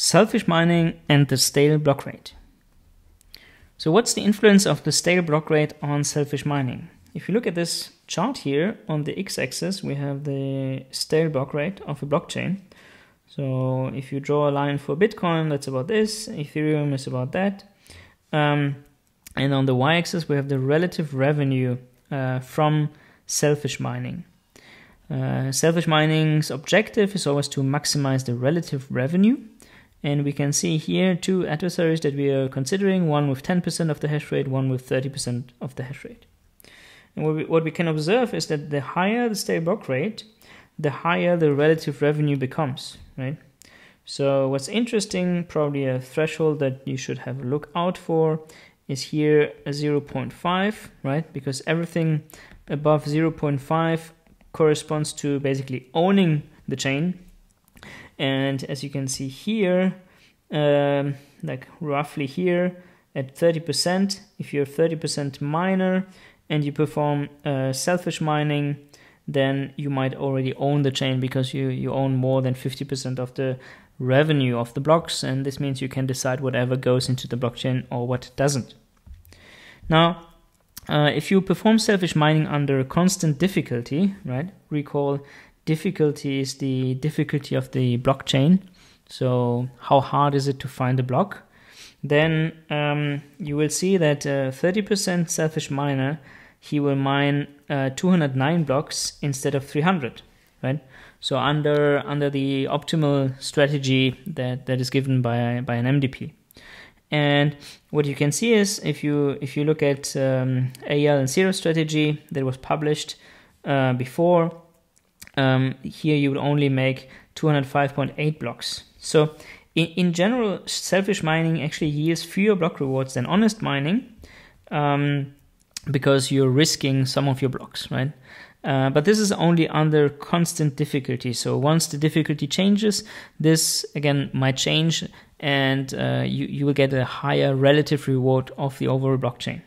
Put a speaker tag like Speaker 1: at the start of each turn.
Speaker 1: selfish mining and the stale block rate. So what's the influence of the stale block rate on selfish mining? If you look at this chart here on the x-axis, we have the stale block rate of a blockchain. So if you draw a line for Bitcoin, that's about this. Ethereum is about that. Um, and on the y-axis, we have the relative revenue uh, from selfish mining. Uh, selfish mining's objective is always to maximize the relative revenue and we can see here two adversaries that we are considering, one with 10% of the hash rate, one with 30% of the hash rate. And what we, what we can observe is that the higher the state block rate, the higher the relative revenue becomes, right? So what's interesting, probably a threshold that you should have a look out for is here 0.5, right? Because everything above 0.5 corresponds to basically owning the chain and as you can see here, um, like roughly here at 30%, if you're 30% miner and you perform uh, selfish mining, then you might already own the chain because you, you own more than 50% of the revenue of the blocks. And this means you can decide whatever goes into the blockchain or what doesn't. Now, uh, if you perform selfish mining under constant difficulty, right, recall difficulty is the difficulty of the blockchain. So, how hard is it to find a block? Then um, you will see that uh, 30% selfish miner, he will mine uh, 209 blocks instead of 300, right? So under under the optimal strategy that, that is given by by an MDP. And what you can see is if you if you look at um, AL and zero strategy that was published uh, before, um, here you would only make 205.8 blocks. So in, in, general, selfish mining actually yields fewer block rewards than honest mining um, because you're risking some of your blocks, right? Uh, but this is only under constant difficulty. So once the difficulty changes, this again might change and uh, you, you will get a higher relative reward of the overall blockchain.